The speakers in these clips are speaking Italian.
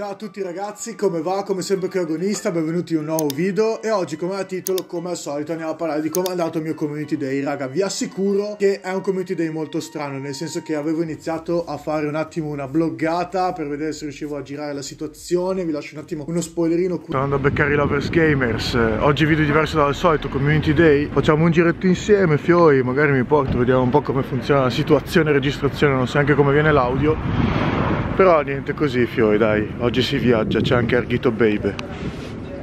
Ciao a tutti ragazzi, come va? Come sempre qui benvenuti in un nuovo video e oggi come a titolo, come al solito, andiamo a parlare di come è andato il mio community day. Raga, vi assicuro che è un community day molto strano, nel senso che avevo iniziato a fare un attimo una bloggata per vedere se riuscivo a girare la situazione, vi lascio un attimo uno spoilerino. Sto andando a beccare i Lovers Gamers, eh, oggi video diverso dal solito, community day, facciamo un giretto insieme, fiori, magari mi porto, vediamo un po' come funziona la situazione, registrazione, non so neanche come viene l'audio però niente così Fiori dai oggi si viaggia c'è anche Arghito Baby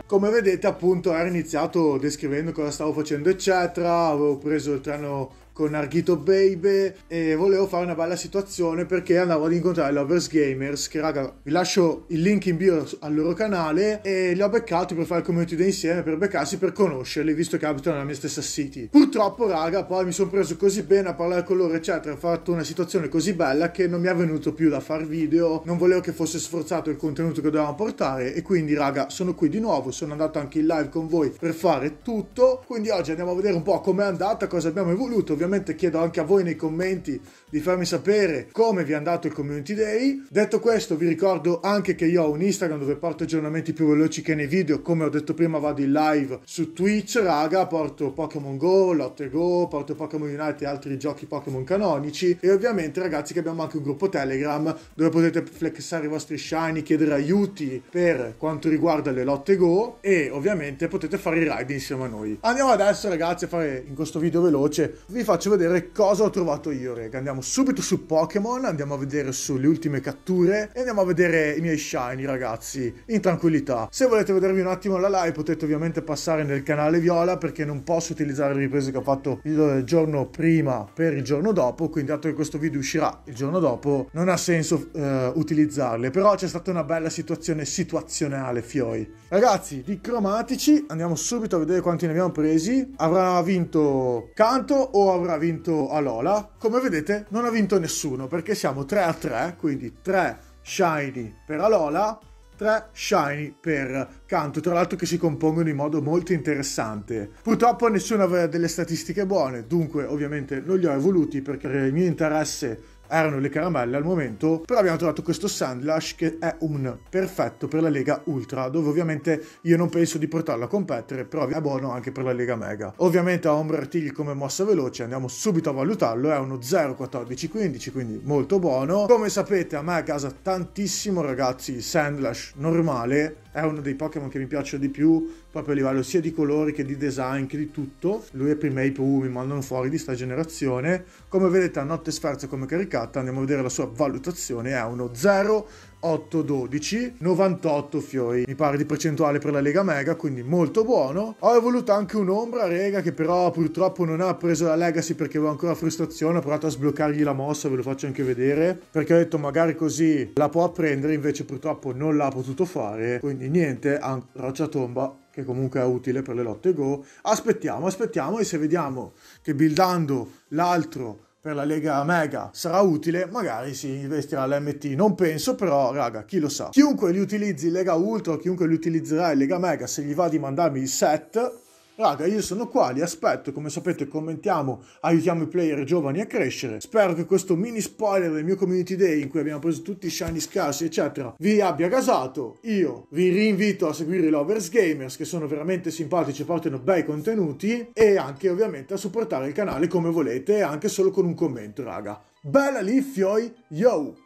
come vedete appunto ero iniziato descrivendo cosa stavo facendo eccetera avevo preso il treno con Arghito Baby e volevo fare una bella situazione perché andavo ad incontrare Lovers Gamers che raga vi lascio il link in bio al loro canale e li ho beccati per fare il community day insieme per beccarsi per conoscerli visto che abitano nella mia stessa city purtroppo raga poi mi sono preso così bene a parlare con loro eccetera ho fatto una situazione così bella che non mi è venuto più da far video non volevo che fosse sforzato il contenuto che dovevamo portare e quindi raga sono qui di nuovo sono andato anche in live con voi per fare tutto quindi oggi andiamo a vedere un po' com'è andata cosa abbiamo evoluto ovviamente ovviamente chiedo anche a voi nei commenti di farmi sapere come vi è andato il Community Day. Detto questo, vi ricordo anche che io ho un Instagram dove porto aggiornamenti più veloci che nei video, come ho detto prima vado in live su Twitch, raga, porto Pokémon Go, Lotte Go, porto Pokémon Unite e altri giochi Pokémon canonici e ovviamente ragazzi che abbiamo anche un gruppo Telegram dove potete flexare i vostri shiny, chiedere aiuti per quanto riguarda le Lotte Go e ovviamente potete fare i ride insieme a noi. Andiamo adesso ragazzi a fare in questo video veloce, vi faccio faccio vedere cosa ho trovato io, raga. Andiamo subito su Pokémon, andiamo a vedere sulle ultime catture e andiamo a vedere i miei shiny, ragazzi, in tranquillità. Se volete vedervi un attimo la live potete ovviamente passare nel canale Viola perché non posso utilizzare le riprese che ho fatto il giorno prima per il giorno dopo, quindi dato che questo video uscirà il giorno dopo, non ha senso eh, utilizzarle. Però c'è stata una bella situazione situazionale, fioi. Ragazzi, di cromatici andiamo subito a vedere quanti ne abbiamo presi. Avrà vinto Canto o avrà Round ha vinto Alola. Come vedete non ha vinto nessuno perché siamo 3 a 3, quindi 3 shiny per Alola, 3 shiny per Canto, tra l'altro che si compongono in modo molto interessante. Purtroppo nessuno aveva delle statistiche buone, dunque ovviamente non li ho evoluti perché il mio interesse erano le caramelle al momento, però abbiamo trovato questo Sandlash che è un perfetto per la Lega Ultra, dove ovviamente io non penso di portarlo a competere, però è buono anche per la Lega Mega. Ovviamente ha Ombra Artigli come mossa veloce, andiamo subito a valutarlo, è uno 0,1415, quindi molto buono. Come sapete a me a casa tantissimo ragazzi Sandlash normale, è uno dei Pokémon che mi piacciono di più, proprio a livello sia di colori che di design che di tutto. Lui e Primeape U mi mandano fuori di sta generazione. Come vedete a notte sferza come caricata, andiamo a vedere la sua valutazione, è uno 0 8-12, 98 fiori, mi pare di percentuale per la Lega Mega, quindi molto buono. Ho evoluto anche un'ombra, rega, che però purtroppo non ha preso la Legacy perché avevo ancora frustrazione, ho provato a sbloccargli la mossa, ve lo faccio anche vedere, perché ho detto magari così la può apprendere, invece purtroppo non l'ha potuto fare, quindi niente, roccia tomba che comunque è utile per le lotte Go. Aspettiamo, aspettiamo e se vediamo che buildando l'altro per la Lega Mega sarà utile, magari si investirà l'MT. Non penso, però, raga, chi lo sa. Chiunque li utilizzi Lega Ultra, chiunque li utilizzerà in Lega Mega, se gli va di mandarmi il set, Raga, io sono qua, li aspetto, come sapete commentiamo, aiutiamo i player giovani a crescere. Spero che questo mini spoiler del mio community day in cui abbiamo preso tutti i shiny scarsi eccetera vi abbia gasato. Io vi rinvito a seguire i Lovers Gamers che sono veramente simpatici e portano bei contenuti e anche ovviamente a supportare il canale come volete anche solo con un commento raga. Bella lì fioi, yo!